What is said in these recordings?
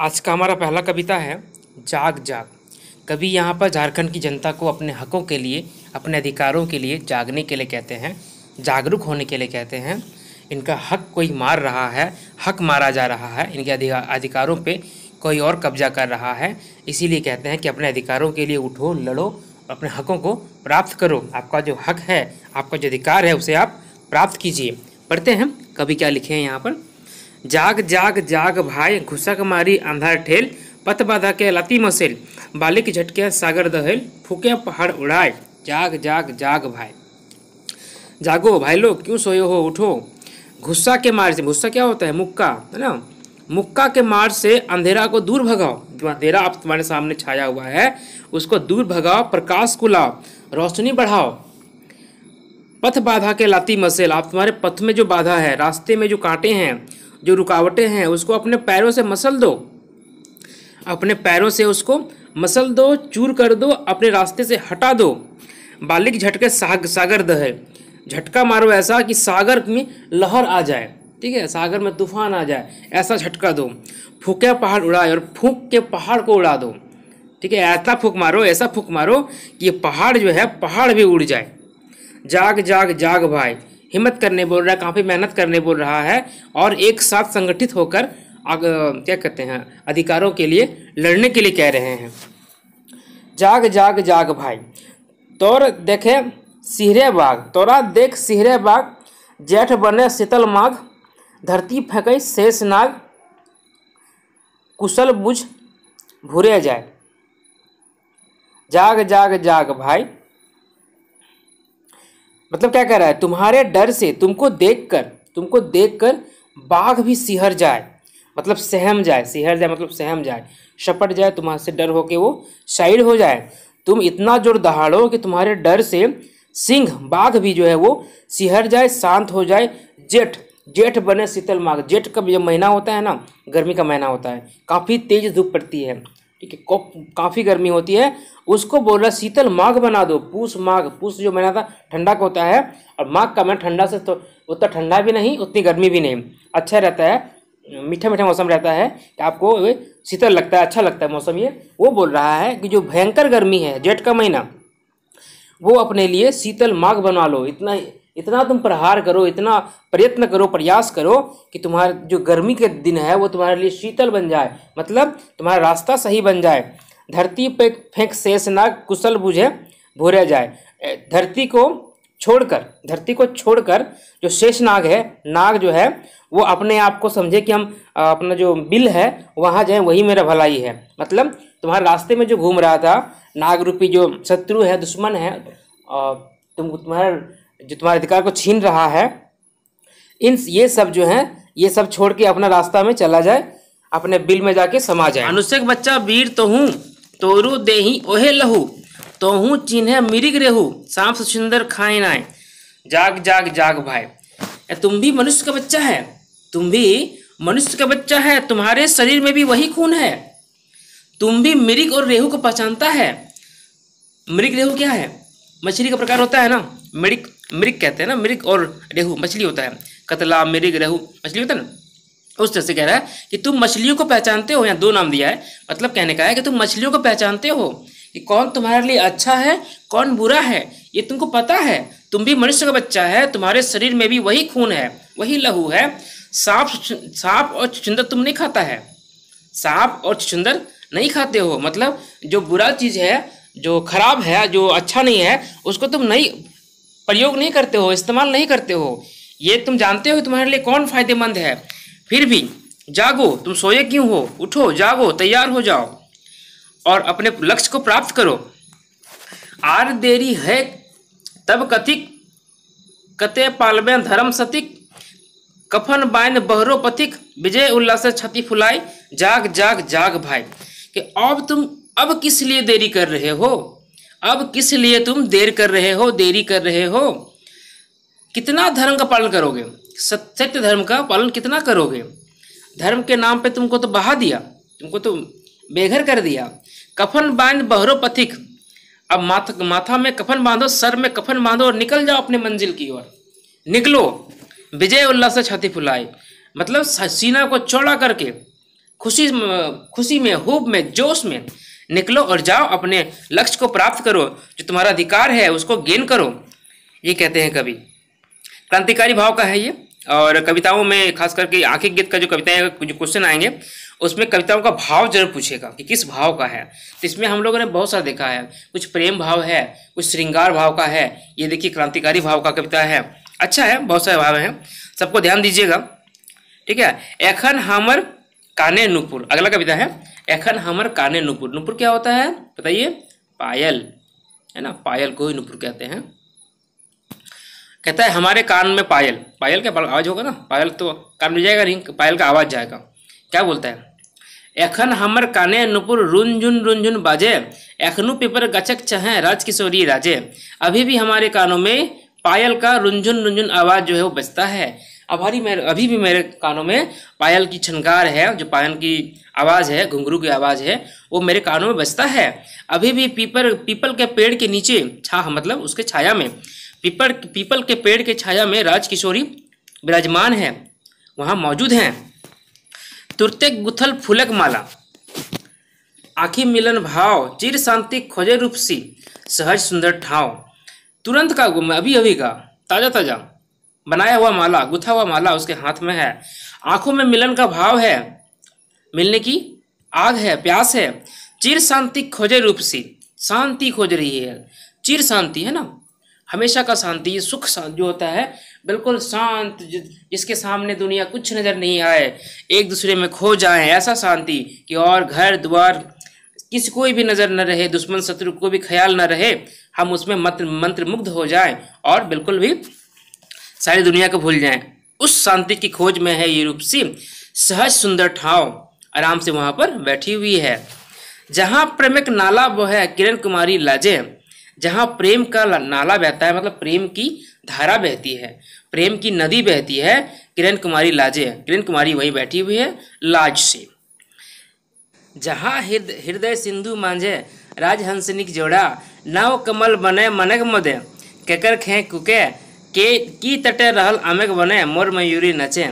आज का हमारा पहला कविता है जाग जाग कवि यहाँ पर झारखंड की जनता को अपने हकों के लिए अपने अधिकारों के लिए जागने के लिए कहते हैं जागरूक होने के लिए कहते हैं इनका हक कोई मार रहा है हक मारा जा रहा है इनके अधिकारों पे कोई और कब्जा कर रहा है इसीलिए कहते हैं कि अपने अधिकारों के लिए उठो लड़ो और अपने हकों को प्राप्त करो आपका जो हक है आपका जो अधिकार है उसे आप प्राप्त कीजिए पढ़ते हैं कभी क्या लिखे हैं यहाँ पर जाग जाग जाग भाई घुसक मारी अंधार ठेल पत बाधा के लाती मसेल बालिक झटके सागर दहेल फूके पहाड़ उड़ाए जाग जाग जाग भाई जागो भाई लोग क्यों सोए हो उठो गुस्सा के मार से गुस्सा क्या होता है मुक्का है ना मुक्का के मार से अंधेरा को दूर भगाओ जो अंधेरा आप तुम्हारे सामने छाया हुआ है उसको दूर भगाओ प्रकाश को लाओ रोशनी बढ़ाओ पथ बाधा के लाती मसेल आप तुम्हारे पथ में जो बाधा है रास्ते में जो कांटे हैं जो रुकावटें हैं उसको अपने पैरों से मसल दो अपने पैरों से उसको मसल दो चूर कर दो अपने रास्ते से हटा दो बालिक झटके साग सागर दहे झटका मारो ऐसा कि सागर में लहर आ जाए ठीक है सागर में तूफान आ जाए ऐसा झटका दो फूके पहाड़ उड़ाए और फूक के पहाड़ को उड़ा दो ठीक है ऐसा फूक मारो ऐसा फूक मारो कि ये पहाड़ जो है पहाड़ भी उड़ जाए जाग जाग जाग भाई हिम्मत करने बोल रहा है काफ़ी मेहनत करने बोल रहा है और एक साथ संगठित होकर क्या कहते हैं अधिकारों के लिए लड़ने के लिए कह रहे हैं जाग जाग जाग भाई तोर देखे सिहरे बाग तोरा देख सिहरे बाग जेठ बने शीतल माघ धरती फेंकई शेष नाग कुशल बुझ भूरे जाए जाग जाग जाग भाई मतलब क्या कह रहा है तुम्हारे डर से तुमको देखकर तुमको देखकर बाघ भी सिहर जाए मतलब सहम जाए सिहर जाए मतलब सहम जाए शपट जाए तुम्हारे से डर होके वो साइड हो जाए तुम इतना जोर दहाड़ो कि तुम्हारे डर से सिंह बाघ भी जो है वो सिहर जाए शांत हो जाए जेठ जेठ बने शीतल माघ जेठ का जब महीना होता है ना गर्मी का महीना होता है काफ़ी तेज धूप पड़ती है ठीक है काफ़ी गर्मी होती है उसको बोल रहा शीतल माघ बना दो पूस माघ पूस जो महीना था ठंडा का होता है और माघ का महीना ठंडा से तो उतना तो ठंडा भी नहीं उतनी गर्मी भी नहीं अच्छा रहता है मीठा मीठा मौसम रहता है कि आपको शीतल लगता है अच्छा लगता है मौसम ये वो बोल रहा है कि जो भयंकर गर्मी है जेठ का महीना वो अपने लिए शीतल माघ बना लो इतना इतना तुम प्रहार करो इतना प्रयत्न करो प्रयास करो कि तुम्हारे जो गर्मी के दिन है वो तुम्हारे लिए शीतल बन जाए मतलब तुम्हारा रास्ता सही बन जाए धरती पे फेंक शेष ना कुशल बुझे भोरे जाए धरती को छोड़कर धरती को छोड़कर जो शेष नाग है नाग जो है वो अपने आप को समझे कि हम अपना जो बिल है वहाँ जाए वही मेरा भलाई है मतलब तुम्हारे रास्ते में जो घूम रहा था नाग रूपी जो शत्रु है दुश्मन है तुम तुम्हारे जो तुम्हारे अधिकार को छीन रहा है इन ये सब जो है ये सब छोड़ के अपना रास्ता में चला जाए अपने बिल में जाके समा जाए अनुसेक बच्चा वीर तो हूँ तोरु देही ओहे लहू तो हूँ चिन्ह मिरिग रेहू सांप सुंदर खाए नाए जाग जाग जाग भाई तुम भी मनुष्य का बच्चा है तुम भी मनुष्य का बच्चा है तुम्हारे शरीर में भी वही खून है तुम भी मृग और रेहू को पहचानता है मृग रेहू क्या है मछली का प्रकार होता है ना मृग मृग कहते हैं ना मृग और रेहू मछली होता है कतला मृग रेहू मछली होता है ना उस तरह से कह रहा है कि तुम मछलियों को पहचानते हो यहाँ दो नाम दिया है मतलब कहने का है कि तुम मछलियों को पहचानते हो कि कौन तुम्हारे लिए अच्छा है कौन बुरा है ये तुमको पता है तुम भी मनुष्य का बच्चा है तुम्हारे शरीर में भी वही खून है वही लहू है सांप सांप और छुछुंदर तुम नहीं खाता है सांप और छुछुंदर नहीं खाते हो मतलब जो बुरा चीज़ है जो खराब है जो अच्छा नहीं है उसको तुम नहीं प्रयोग नहीं करते हो इस्तेमाल नहीं करते हो ये तुम जानते हो तुम्हारे लिए कौन फायदेमंद है फिर भी जागो तुम सोए क्यों हो उठो जागो तैयार हो जाओ और अपने लक्ष्य को प्राप्त करो आर देरी है तब कथिक कते पालबे धर्म सतिक कफन बाइन बहरो पथिक विजय उल्लास छति फुलाई जाग जाग जाग भाई कि अब तुम अब किस लिए देरी कर रहे हो अब किस लिए तुम देर कर रहे हो देरी कर रहे हो कितना धर्म का पालन करोगे सत्य धर्म का पालन कितना करोगे धर्म के नाम पे तुमको तो बहा दिया तुमको तो बेघर कर दिया कफन बांध बहरो पथिक अब माथा माथा में कफन बांधो सर में कफन बांधो और निकल जाओ अपने मंजिल की ओर निकलो विजय उल्लास से छाती फुलाए मतलब सीना को चौड़ा करके खुशी खुशी में हूब में जोश में निकलो और जाओ अपने लक्ष्य को प्राप्त करो जो तुम्हारा अधिकार है उसको गेन करो ये कहते हैं कवि क्रांतिकारी भाव का है ये और कविताओं में खास करके आंखिक गीत का जो कविताएं जो क्वेश्चन आएंगे उसमें कविताओं का भाव जरूर पूछेगा कि किस भाव का है तो इसमें हम लोगों ने बहुत सारा देखा है कुछ प्रेम भाव है कुछ श्रृंगार भाव का है ये देखिए क्रांतिकारी भाव का कविता है अच्छा है बहुत सारे भाव हैं सबको ध्यान दीजिएगा ठीक है एखन हमर काने नुपुर अगला कविता है एखन हमर काने नुपुर नुपुर क्या होता है बताइए पायल है ना पायल को ही नुपुर कहते हैं कहता है हमारे कान में पायल पायल क्या आवाज़ होगा ना पायल तो कान में जाएगा नहीं पायल का आवाज़ जाएगा क्या बोलता है एखन हमर काने नुपुर रुनझुन रुनझुन बाजे एखनु पेपर गचक चहें राजकिशोरी राजे अभी भी हमारे कानों में पायल का रुनझुन रुनझुन आवाज़ जो है वो बजता है अभी मेरे अभी भी मेरे कानों में पायल की छनकार है जो पायल की आवाज़ है घुंघरू की आवाज़ है वो मेरे कानों में बजता है अभी भी पीपल पीपल के पेड़ के नीचे छा मतलब उसके छाया में पीपल पीपल के पेड़ के छाया में राजकिशोरी विराजमान है वहाँ मौजूद हैं तुरते गुथल फुलक माला आँखी मिलन भाव चिर शांति खोजे रूप सी सहज सुंदर ठाव तुरंत का अभी अभी का ताज़ा ताज़ा बनाया हुआ माला गुथा हुआ माला उसके हाथ में है आंखों में मिलन का भाव है मिलने की आग है प्यास है चिर शांति खोजे रूप से शांति खोज रही है चिर शांति है ना हमेशा का शांति सुख जो होता है बिल्कुल शांत जिसके सामने दुनिया कुछ नज़र नहीं आए एक दूसरे में खो जाए ऐसा शांति कि और घर द्वार किसी कोई भी नज़र न रहे दुश्मन शत्रु को भी ख्याल न रहे हम उसमें मंत्र मंत्र मुग्ध हो जाएं और बिल्कुल भी सारी दुनिया को भूल जाएं उस शांति की खोज में है ये रूपसी सहज सुंदर ठाव आराम से वहां पर बैठी हुई है जहाँ प्रेम एक नाला वो है किरण कुमारी लाजे जहाँ प्रेम का नाला बहता है मतलब प्रेम की धारा बहती है प्रेम की नदी बहती है किरण कुमारी लाजे किरण कुमारी वहीं बैठी हुई है लाज से जहाँ हृदय सिंधु मांझे राजहंसनिक जोड़ा नव कमल बने मनक मदे ककर खे कुके के की तटे रहल आमेक बने मोर मयूरी नचे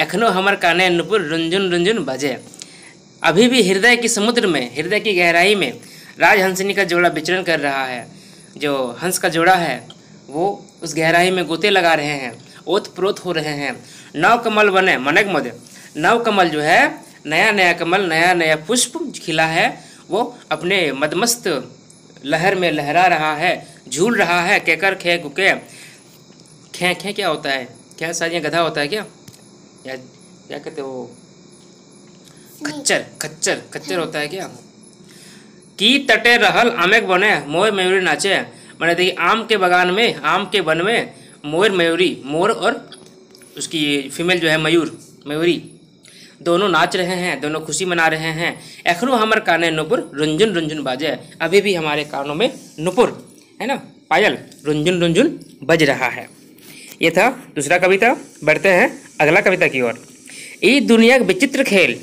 एखनो हमर काने नुपुर रुंझुन रुंझुन बजे अभी भी हृदय की समुद्र में हृदय की गहराई में राजहंसनी का जोड़ा विचरण कर रहा है जो हंस का जोड़ा है वो उस गहराई में गोते लगा रहे हैं ओत प्रोत हो रहे हैं नव कमल बने मनक मद नव कमल जो है नया नया कमल नया नया पुष्प खिला है वो अपने मदमस्त लहर में लहरा रहा है झूल रहा है कहकर खे कुके खे खे क्या होता है क्या शायद गधा होता है क्या या क्या कहते हो खच्चर खच्चर खच्चर होता है क्या की तटे रहल आमेक बने मोर मयूरी नाचे मैंने देखिए आम के बगान में आम के वन में मोर मयूरी मोर और उसकी फीमेल जो है मयूर मयूरी दोनों नाच रहे हैं दोनों खुशी मना रहे हैं अखनो हमार काने नुपुर रुंझुन रुंझुन बाजे अभी भी हमारे कानों में नुपुर है ना पायल रुंझुन रुंझुन बज रहा है ये था दूसरा कविता बढ़ते हैं अगला कविता की ओर ई दुनिया का विचित्र खेल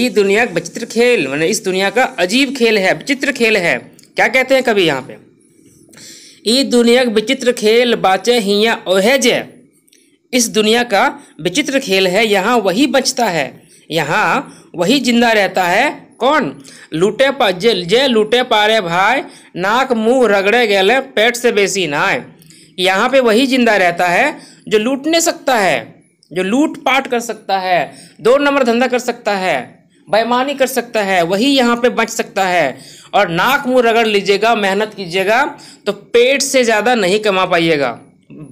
ई दुनिया का विचित्र खेल मैंने इस दुनिया का अजीब खेल है विचित्र खेल है क्या कहते हैं कभी यहाँ पे ई दुनिया का विचित्र खेल बाचे हिया ओहे जय इस दुनिया का विचित्र खेल है यहाँ वही बचता है यहाँ वही जिंदा रहता है कौन लूटे पा जे, जे लूटे पारे भाई नाक मुंह रगड़े गए पेट से बेसी नाय यहाँ पे वही जिंदा रहता है जो लूटने सकता है जो लूट पाट कर सकता है दो नंबर धंधा कर सकता है बेमानी कर सकता है वही यहाँ पे बच सकता है और नाक मुँह रगड़ लीजिएगा मेहनत कीजिएगा तो पेट से ज़्यादा नहीं कमा पाइएगा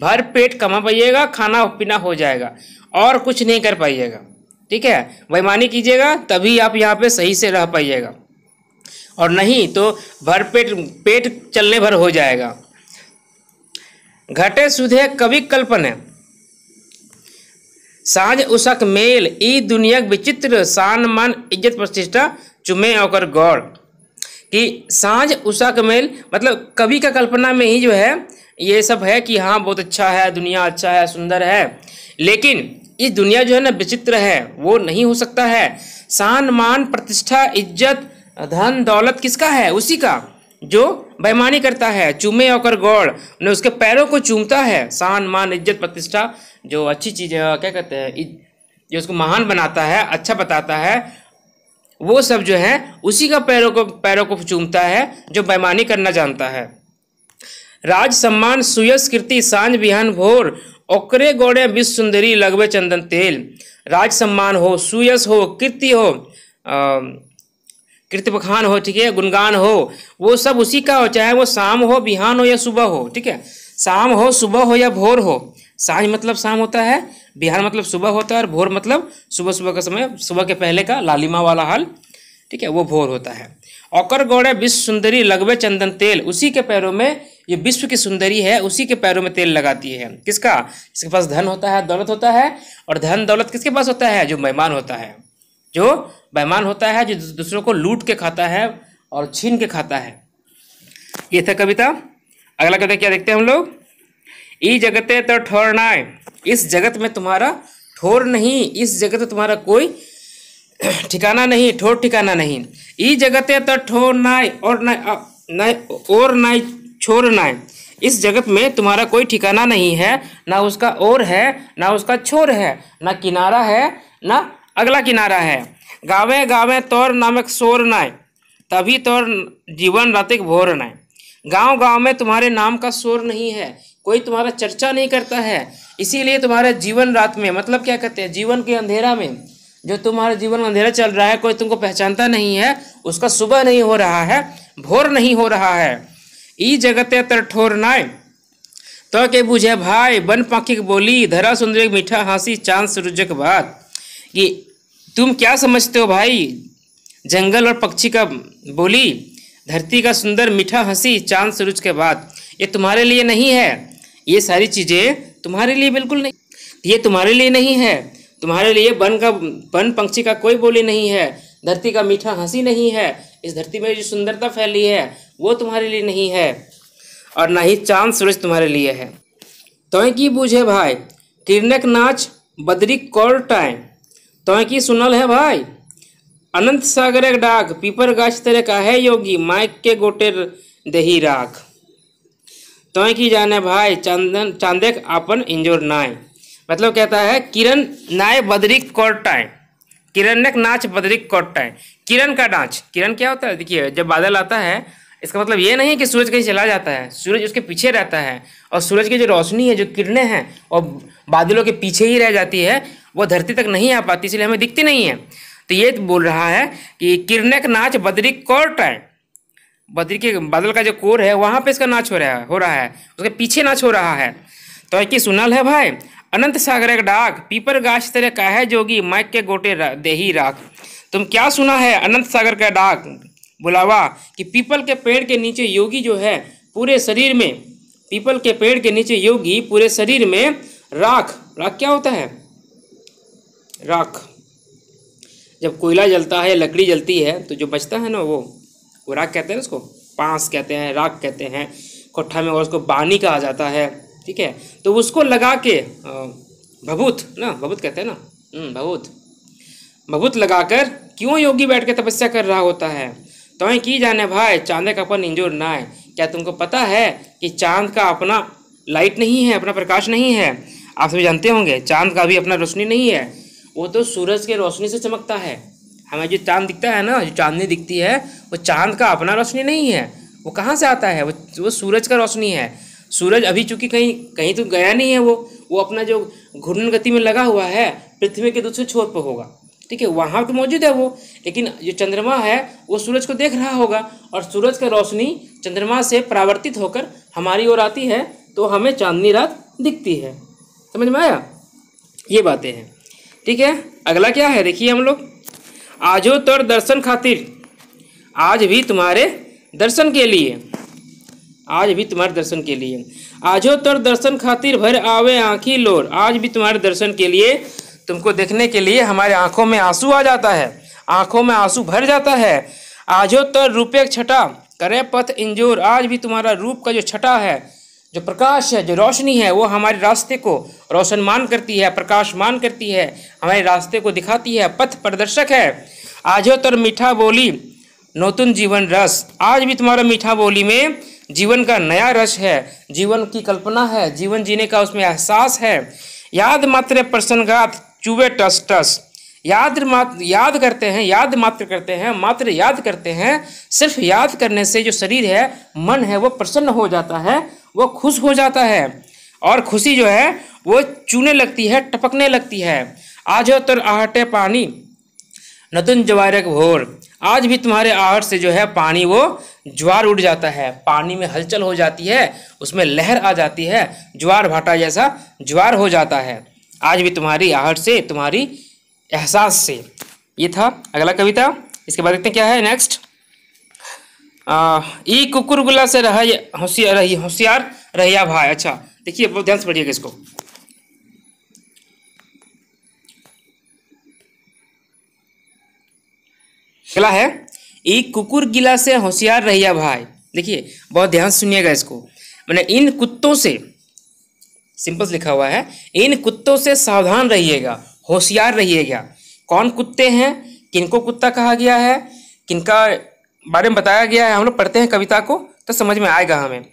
भर पेट कमा पाइएगा खाना पीना हो जाएगा और कुछ नहीं कर पाइएगा ठीक है बेमानी कीजिएगा तभी आप यहाँ पे सही से रह पाइएगा और नहीं तो भर पेट पेट चलने भर हो जाएगा घटे सुधे कवि कल्पने साँझ उषक मेल ई दुनिया विचित्र शान मान इज्जत प्रतिष्ठा चुमे और गौड़ कि साँझ उषक मेल मतलब कवि का कल्पना में ही जो है ये सब है कि हाँ बहुत अच्छा है दुनिया अच्छा है सुंदर है लेकिन इस दुनिया जो है ना विचित्र है वो नहीं हो सकता है शान मान प्रतिष्ठा इज्जत धन दौलत किसका है उसी का जो बेमानी करता है चूमे होकर गौड़ ने उसके पैरों को चूमता है शान मान इज्जत प्रतिष्ठा जो अच्छी चीज़ है क्या कहते हैं जो उसको महान बनाता है अच्छा बताता है वो सब जो है उसी का पैरों को पैरों को चूमता है जो बेमानी करना जानता है राज सम्मान सुयस कीर्ति सांझ बिहान भोर ओकरे गोड़े विश्व सुंदरी लगवे चंदन तेल राज सम्मान हो सुयस हो कृति हो आ, कृतपखान हो ठीक है गुणगान हो वो सब उसी का हो चाहे वो शाम हो बिहान हो या सुबह हो ठीक है शाम हो सुबह हो या भोर हो सांझ मतलब शाम होता है बिहान मतलब सुबह होता है और भोर मतलब सुबह सुबह का समय सुबह के पहले का लालिमा वाला हाल ठीक है वो भोर होता है औकर गौड़े विश्व सुंदरी लगवे चंदन तेल उसी के पैरों में ये विश्व की सुंदरी है उसी के पैरों में तेल लगाती है किसका इसके पास धन होता है दौलत होता है और धन दौलत किसके पास होता है जो मेहमान होता है जो बैमान होता है जो दूसरों को लूट के खाता है और छीन के खाता है ये था कविता अगला कविता क्या देखते हैं हम लोग ई जगते तो ठोर नाय इस जगत में तुम्हारा ठोर नहीं इस जगत में तुम्हारा कोई ठिकाना नहीं ठोर ठिकाना नहीं ई जगते तो ठोर नाय और नाय और नाय छोर नाय इस जगत में तुम्हारा कोई ठिकाना नहीं है ना उसका और है ना उसका छोर है ना किनारा है ना अगला किनारा है गावे गावे तोर नामक शोर नाय तभी तोर जीवन रातिक भोर नाय गांव गांव में तुम्हारे नाम का शोर नहीं है कोई तुम्हारा चर्चा नहीं करता है इसीलिए तुम्हारे जीवन रात में मतलब क्या कहते हैं जीवन के अंधेरा में जो तुम्हारा जीवन अंधेरा चल रहा है कोई तुमको पहचानता नहीं है उसका सुबह नहीं हो रहा है भोर नहीं हो रहा है ई जगत तर ठोर नाय तो के बुझे भाई बन पाखी बोली धरा सुंदर मीठा हंसी चांद सूरजक बात कि तुम क्या समझते हो भाई जंगल और पक्षी का बोली धरती का सुंदर मीठा हंसी चांद सूरज के बाद ये तुम्हारे लिए नहीं है ये सारी चीज़ें तुम्हारे लिए बिल्कुल नहीं ये तुम्हारे लिए नहीं है तुम्हारे लिए वन का वन पंक्षी का कोई बोली नहीं है धरती का मीठा हंसी नहीं है इस धरती में जो सुंदरता फैली है वो तुम्हारे लिए नहीं है और ना ही चांद सूरज तुम्हारे लिए है तो की बूझे भाई किरणक नाच बदरी कौर टाइम है की सुनल है भाई अनंत सागर एक डाक पीपर गाछ तेरे का है योगी माइक के गोटे दही राख है कि जाने भाई चंदन चांदेक अपन इंजोर नाय मतलब कहता है किरण नाय बदरिक कोटाए किरण ने नाच बदरिक कोटाए किरण का नाच किरण क्या होता है देखिए जब बादल आता है इसका मतलब ये नहीं कि सूरज कहीं चला जाता है सूरज उसके पीछे रहता है और सूरज की जो रोशनी है जो किरणें हैं और बादलों के पीछे ही रह जाती है वह धरती तक नहीं आ पाती इसलिए हमें दिखती नहीं है तो ये बोल रहा है कि किरणक नाच बद्री कोर्ट है बद्री के बादल का जो कोर है वहाँ पे इसका नाच हो रहा है हो रहा है उसके पीछे नाच हो रहा है तो एक सुनल है भाई अनंत सागर एक डाक पीपर गाछ तेरे का है जोगी माइक के गोटे देही राख तुम क्या सुना है अनंत सागर का डाक बुलावा कि पीपल के पेड़ के नीचे योगी जो है पूरे शरीर में पीपल के पेड़ के नीचे योगी पूरे शरीर में राख राख क्या होता है राख जब कोयला जलता है लकड़ी जलती है तो जो बचता है ना वो वो राख कहते हैं उसको पांस कहते हैं राख कहते हैं कोठा में और उसको बानी कहा जाता है ठीक है तो उसको लगा के भभूत ना भभूत कहते हैं ना हम्म, भभूत भभूत लगाकर क्यों योगी बैठ के तपस्या कर रहा होता है तो की जाने भाई चांदे का अपन इंजोर ना है क्या तुमको पता है कि चांद का अपना लाइट नहीं है अपना प्रकाश नहीं है आप सभी जानते होंगे चांद का भी अपना रोशनी नहीं है वो तो सूरज के रोशनी से चमकता है हमें जो चांद दिखता है ना जो चांदनी दिखती है वो चांद का अपना रोशनी नहीं है वो कहाँ से आता है वो वो सूरज का रोशनी है सूरज अभी चूंकि कहीं कहीं तो गया नहीं है वो वो अपना जो घूर्णन गति में लगा हुआ है पृथ्वी के दूसरे छोर पर होगा ठीक है वहाँ तो मौजूद है वो लेकिन जो चंद्रमा है वो सूरज को देख रहा होगा और सूरज का रोशनी चंद्रमा से परावर्तित होकर हमारी ओर आती है तो हमें चांदनी रात दिखती है समझ में आया ये बातें हैं ठीक है अगला क्या है देखिए हम लोग आजो तर दर्शन खातिर आज भी तुम्हारे दर्शन के लिए आज भी तुम्हारे दर्शन के लिए आजो तर दर्शन खातिर भर आवे आँखी लोर आज भी तुम्हारे दर्शन के लिए तुमको देखने के लिए हमारे आँखों में आंसू आ जाता है आँखों में आंसू भर जाता है आजो तर रूपे छटा करे पथ इंजोर आज भी तुम्हारा रूप का जो छटा है जो प्रकाश है जो रोशनी है वो हमारे रास्ते को रोशनमान करती है प्रकाशमान करती है हमारे रास्ते को दिखाती है पथ प्रदर्शक है आज हो तर मीठा बोली नूतन जीवन रस आज भी तुम्हारा मीठा बोली में जीवन का नया रस है जीवन की कल्पना है जीवन जीने का उसमें एहसास है याद मात्र प्रसन्नगात चुबे टस टस याद मात्र याद करते हैं याद मात्र करते हैं मात्र याद करते हैं सिर्फ याद करने से जो शरीर है मन है वो प्रसन्न हो जाता है वो खुश हो जाता है और खुशी जो है वो चूने लगती है टपकने लगती है आज हो तर आहटे पानी नतुन जवार भोर आज भी तुम्हारे आहट से जो है पानी वो ज्वार उड़ जाता है पानी में हलचल हो जाती है उसमें लहर आ जाती है ज्वार भाटा जैसा ज्वार हो जाता है आज भी तुम्हारी आहट से तुम्हारी एहसास से ये था अगला कविता इसके बाद देखते हैं क्या है नेक्स्ट ई गुला से रहा होशियार रही होशियार रहिया भाई अच्छा देखिए बहुत ध्यान से पढ़िएगा इसको गला है ई कुकुर गिला से होशियार रहिया भाई देखिए बहुत ध्यान सुनिएगा इसको मैंने इन कुत्तों से सिंपल लिखा हुआ है इन कुत्तों से सावधान रहिएगा होशियार रहिएगा कौन कुत्ते हैं किनको कुत्ता कहा गया है किनका बारे में बताया गया है हम लोग पढ़ते हैं कविता को तो समझ में आएगा हमें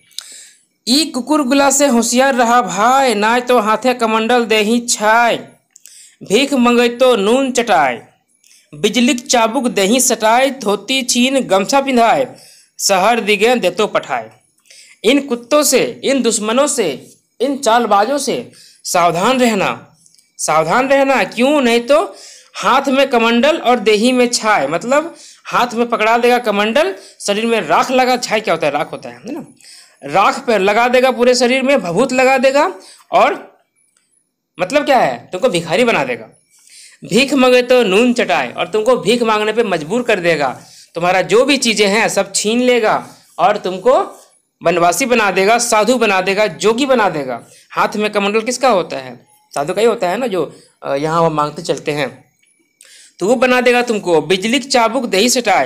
ई कुकुर गुला से होशियार रहा भाई नाय तो हाथे कमंडल दे ही छाय भीख मंगे तो नून चटाए बिजलिक चाबुक दही सटाए धोती छीन गमछा पिंधाए शहर दिगे देतो पठाए इन कुत्तों से इन दुश्मनों से इन चालबाजों से सावधान रहना सावधान रहना क्यों नहीं तो हाथ में कमंडल और देही में छाए मतलब हाथ में पकड़ा देगा कमंडल शरीर में राख लगा छाई क्या होता है राख होता है ना राख पर लगा देगा पूरे शरीर में भभूत लगा देगा और मतलब क्या है तुमको भिखारी बना देगा भीख मांगे तो नून चटाए और तुमको भीख मांगने पे मजबूर कर देगा तुम्हारा जो भी चीज़ें हैं सब छीन लेगा और तुमको वनवासी बना देगा साधु बना देगा जोगी बना देगा हाथ में कमंडल किसका होता है साधु का ही होता है ना जो यहाँ वो मांगते चलते हैं तो वो बना देगा तुमको बिजली की चाबुक दही सटाए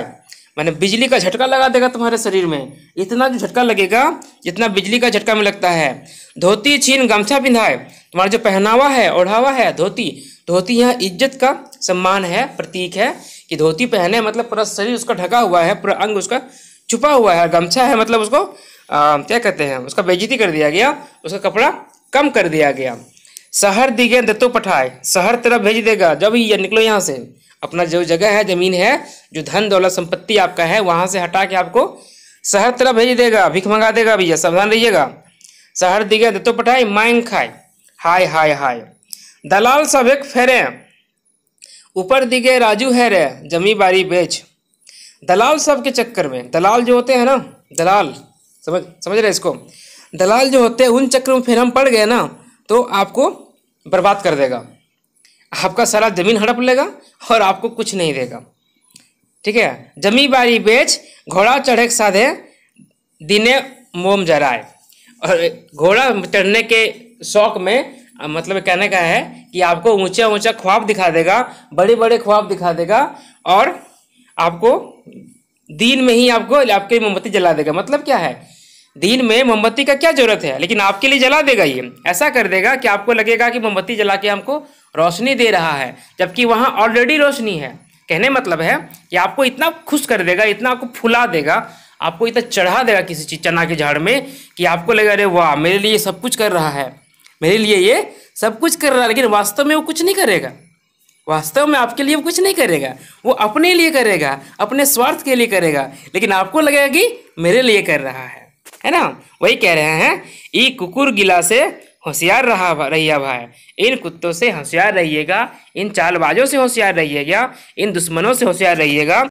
मैंने बिजली का झटका लगा देगा तुम्हारे शरीर में इतना जो झटका लगेगा जितना बिजली का झटका में लगता है धोती छीन गमछा पिंधाए तुम्हारा जो पहनावा है ओढ़ावा है धोती धोती यहाँ इज्जत का सम्मान है प्रतीक है कि धोती पहने मतलब पूरा शरीर उसका ढका हुआ है पूरा अंग उसका छुपा हुआ है गमछा है मतलब उसको क्या कहते हैं उसका बेजती कर दिया गया उसका कपड़ा कम कर दिया गया शहर दिगे दत्तो पठाए शहर तरफ भेज देगा जब ये निकलो यहाँ से अपना जो जगह है जमीन है जो धन दौलत संपत्ति आपका है वहाँ से हटा के आपको शहर तरफ भेज देगा भिख मंगा देगा भैया सावधान रहिएगा शहर दिगे तो पठाई मांग खाए हाय हाय हाय दलाल एक फेरे ऊपर दिगे राजू है रे जमी बारी बेच दलाल सब के चक्कर में दलाल जो होते हैं ना दलाल समझ समझ रहे इसको दलाल जो होते हैं उन चक्कर में फिर हम पड़ गए ना तो आपको बर्बाद कर देगा आपका सारा जमीन हड़प लेगा और आपको कुछ नहीं देगा ठीक है जमी बारी बेच घोड़ा चढ़े के साधे दिने मोम जराए और घोड़ा चढ़ने के शौक में मतलब कहने का है कि आपको ऊंचा ऊंचा ख्वाब दिखा देगा बड़े बड़े ख्वाब दिखा देगा और आपको दिन में ही आपको आपकी मोमबत्ती जला देगा मतलब क्या है दिन में मोमबत्ती का क्या जरूरत है लेकिन आपके लिए जला देगा ये ऐसा कर देगा कि आपको लगेगा कि मोमबत्ती जला के हमको रोशनी दे रहा है जबकि वहाँ ऑलरेडी रोशनी है कहने मतलब है कि आपको इतना खुश कर देगा इतना आपको फुला देगा आपको इतना चढ़ा देगा किसी चीज चना के झाड़ में कि आपको लगेगा अरे वाह मेरे लिए सब कुछ कर रहा है मेरे लिए ये सब कुछ कर रहा है लेकिन वास्तव में वो कुछ नहीं करेगा वास्तव में आपके लिए वो कुछ नहीं करेगा वो अपने लिए करेगा अपने स्वार्थ के लिए करेगा लेकिन आपको लगेगा कि मेरे लिए कर रहा है है ना वही कह रहे हैं ई कुकुर गिला से होशियार रहा रहिया भाई इन कुत्तों से होशियार रहिएगा इन चालबाजों से होशियार रहिएगा इन दुश्मनों से होशियार रहिएगा